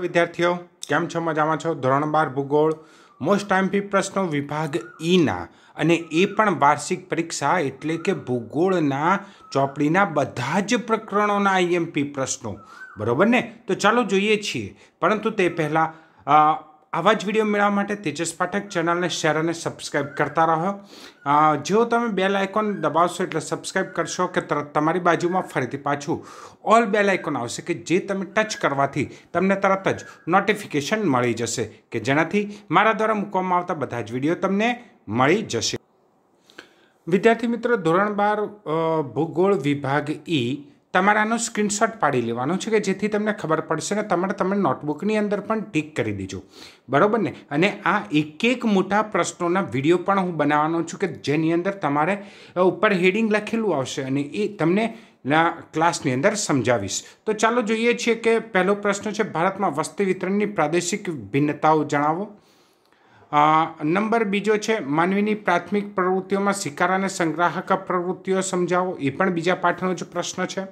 વિદ્યાર્થીઓ કેમ છો મજામાં છો ધોરણ બાર ભૂગોળ મોસ્ટ ટાઈમપી પ્રશ્નો વિભાગ ઈના e અને એ પણ વાર્ષિક પરીક્ષા એટલે કે ભૂગોળના ચોપડીના બધા જ પ્રકરણોના આઈએમપી પ્રશ્નો બરાબર ને તો ચાલો જોઈએ છીએ પરંતુ તે પહેલાં આવા જ વિડીયો મેળવવા માટે તેજસ પાઠક ચેનલને શેર અને સબસ્ક્રાઈબ કરતા રહો જો તમે બેલ આઇકોન દબાવશો એટલે સબસ્ક્રાઈબ કરશો કે તરત તમારી બાજુમાં ફરીથી પાછું ઓલ બેલ આઇકોન આવશે કે જે તમે ટચ કરવાથી તમને તરત જ નોટિફિકેશન મળી જશે કે જેનાથી મારા દ્વારા મૂકવામાં આવતા બધા જ વિડીયો તમને મળી જશે વિદ્યાર્થી મિત્રો ધોરણ બાર ભૂગોળ વિભાગ ઈ આનો સ્ક્રીનશોટ પાડી લેવાનો છે કે જેથી તમને ખબર પડશે ને તમારે તમે નોટબુકની અંદર પણ ટીક કરી દેજો બરાબર ને અને આ એક એક મોટા પ્રશ્નોના વિડીયો પણ હું બનાવવાનો છું કે જેની અંદર તમારે ઉપર હેડિંગ લખેલું આવશે અને એ તમને ના ક્લાસની અંદર સમજાવીશ તો ચાલો જોઈએ છીએ કે પહેલો પ્રશ્ન છે ભારતમાં વસ્તી વિતરણની પ્રાદેશિક ભિન્નતાઓ જણાવો નંબર બીજો છે માનવીની પ્રાથમિક પ્રવૃત્તિઓમાં શિકાર અને સંગ્રાહક પ્રવૃત્તિઓ સમજાવો એ પણ બીજા પાઠનો જ પ્રશ્ન છે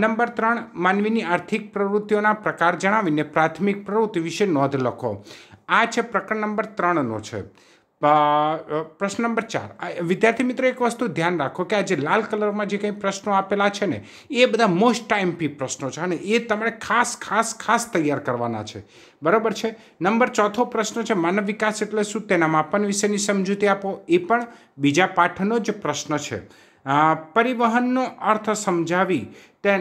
નંબર ત્રણ માનવીની આર્થિક પ્રવૃત્તિઓના પ્રકાર જણાવીને પ્રાથમિક પ્રવૃત્તિ વિશે નોંધ લખો આ છે પ્રકરણ નંબર ત્રણનો છે પ્રશ્ન નંબર ચાર વિદ્યાર્થી મિત્રો એક વસ્તુ ધ્યાન રાખો કે આ જે લાલ કલરમાં જે કંઈ પ્રશ્નો આપેલા છે ને એ બધા મોસ્ટ ટાઈમ પી પ્રશ્નો છે અને એ તમારે ખાસ ખાસ ખાસ તૈયાર કરવાના છે બરાબર છે નંબર ચોથો પ્રશ્ન છે માનવ વિકાસ એટલે શું તેના માપન વિશેની સમજૂતી આપો એ પણ બીજા પાઠનો જ પ્રશ્ન છે પરિવહનનો અર્થ સમજાવી તે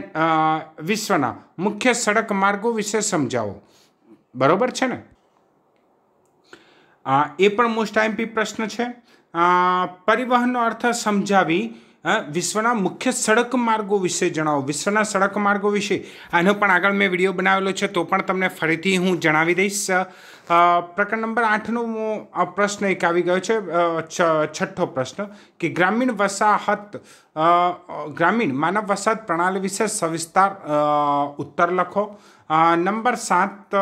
વિશ્વના મુખ્ય સડક માર્ગો વિશે સમજાવો બરાબર છે ને એ પણ મોસ્ટ આઈમ્પી પ્રશ્ન છે પરિવહનનો અર્થ સમજાવી વિશ્વના મુખ્ય સડક માર્ગો વિશે જણાવો વિશ્વના સડક માર્ગો વિશે આનો પણ આગળ મેં વિડીયો બનાવેલો છે તો પણ તમને ફરીથી હું જણાવી દઈશ પ્રકરણ નંબર આઠનો પ્રશ્ન એક આવી ગયો છે છઠ્ઠો પ્રશ્ન કે ગ્રામીણ વસાહત ગ્રામીણ માનવ વસાહત પ્રણાલી વિશે સવિસ્તાર ઉત્તર લખો નંબર સાત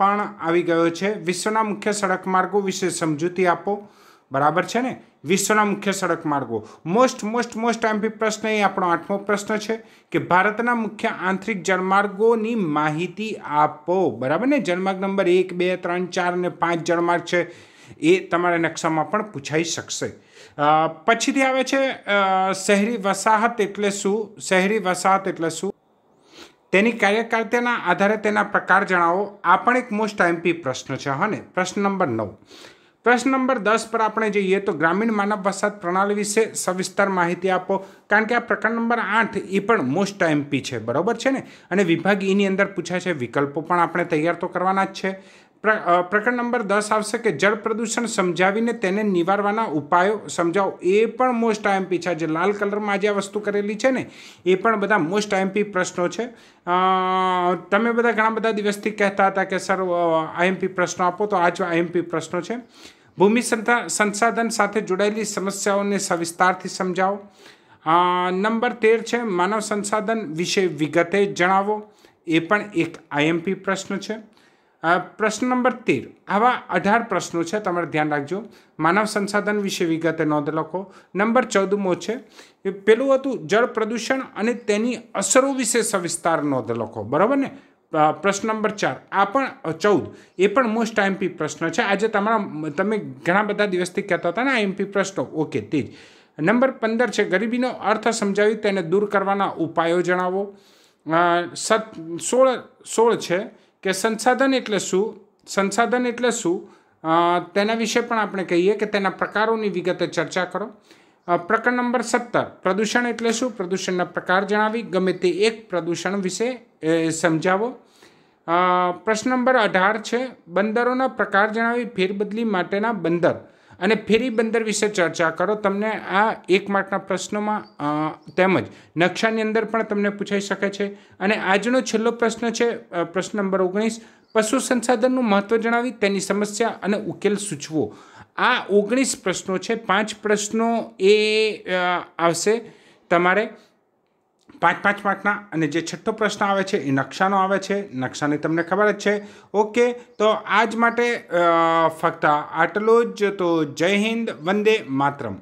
પણ આવી ગયો છે વિશ્વના મુખ્ય સડક માર્ગો વિશે સમજૂતી આપો બરાબર છે ને વિશ્વના મુખ્ય સડક માર્ગો મોસ્ટ મોસ્ટ મોસ્ટ આઈમપી પ્રશ્ન એ આપણો આઠમો પ્રશ્ન છે કે ભારતના મુખ્ય આંતરિક જળમાર્ગોની માહિતી આપો બરાબર ને જળમાર્ગ નંબર એક બે ત્રણ ચાર અને પાંચ જળમાર્ગ છે એ તમારા નકશામાં પણ પૂછાઈ શકશે પછીથી આવે છે શહેરી વસાહત એટલે શું શહેરી વસાહત એટલે શું તેની કાર્યકારિતાના આધારે તેના પ્રકાર જણાવો આ પણ એક મોસ્ટ આઈમપી પ્રશ્ન છે હા ને પ્રશ્ન નંબર નવ પ્રશ્ન નંબર દસ પર આપણે જઈએ તો ગ્રામીણ માનવ વસાત પ્રણાલી વિશે સવિસ્તાર માહિતી આપો કારણ કે આ પ્રકરણ નંબર આઠ એ પણ મોસ્ટ એમપી છે બરાબર છે ને અને વિભાગ એની અંદર પૂછાય છે વિકલ્પો પણ આપણે તૈયાર તો કરવાના જ છે પ્રકરણ નંબર દસ આવશે કે જળ પ્રદૂષણ સમજાવીને તેને નિવારવાના ઉપાયો સમજાવો એ પણ મોસ્ટ આઈએમપી છે જે લાલ કલરમાં આજે આ વસ્તુ કરેલી છે ને એ પણ બધા મોસ્ટ આઈએમપી પ્રશ્નો છે તમે બધા ઘણા બધા દિવસથી કહેતા હતા કે સર આઈએમપી પ્રશ્નો આપો તો આ જ આઈએમપી પ્રશ્નો છે ભૂમિ સંસાધન સાથે જોડાયેલી સમસ્યાઓને સવિસ્તારથી સમજાવો નંબર તેર છે માનવ સંસાધન વિશે વિગતે જણાવો એ પણ એક આઈએમપી પ્રશ્ન છે પ્રશ્ન નંબર તેર આવા અઢાર પ્રશ્નો છે તમારે ધ્યાન રાખજો માનવ સંસાધન વિશે વિગતે નોંધ લખો નંબર ચૌદમો છે એ પેલું હતું જળ પ્રદૂષણ અને તેની અસરો વિશે સવિસ્તાર નોંધ લખો બરાબર ને પ્રશ્ન નંબર ચાર આ પણ ચૌદ એ પણ મોસ્ટ આઈએમપી પ્રશ્ન છે આજે તમારા તમે ઘણા બધા દિવસથી કહેતા હતા ને આ એમપી પ્રશ્નો ઓકે તે જ નંબર પંદર છે ગરીબીનો અર્થ સમજાવી તેને દૂર કરવાના ઉપાયો જણાવો સત સોળ સોળ છે કે સંસાધન એટલે શું સંસાધન એટલે શું તેના વિશે પણ આપણે કહીએ કે તેના પ્રકારોની વિગતે ચર્ચા કરો પ્રકરણ નંબર સત્તર પ્રદૂષણ એટલે શું પ્રદૂષણના પ્રકાર જણાવી ગમે તે એક પ્રદૂષણ વિશે સમજાવો પ્રશ્ન નંબર અઢાર છે બંદરોના પ્રકાર જણાવી ફેરબદલી માટેના બંદર અને ફેરી બંદર વિશે ચર્ચા કરો તમને આ એક માર્કના પ્રશ્નોમાં તેમજ નકશાની અંદર પણ તમને પૂછાઈ શકે છે અને આજનો છેલ્લો પ્રશ્ન છે પ્રશ્ન નંબર ઓગણીસ પશુ સંસાધનનું મહત્ત્વ જણાવી તેની સમસ્યા અને ઉકેલ સૂચવો આ ઓગણીસ પ્રશ્નો છે પાંચ પ્રશ્નો એ આવશે તમારે પાંચ પાંચ માર્કના અને જે છઠ્ઠો પ્રશ્ન આવે છે એ નકશાનો આવે છે નકશાની તમને ખબર જ છે ઓકે તો આજ માટે ફક્ત આટલો જ તો જય હિન્દ વંદે માતરમ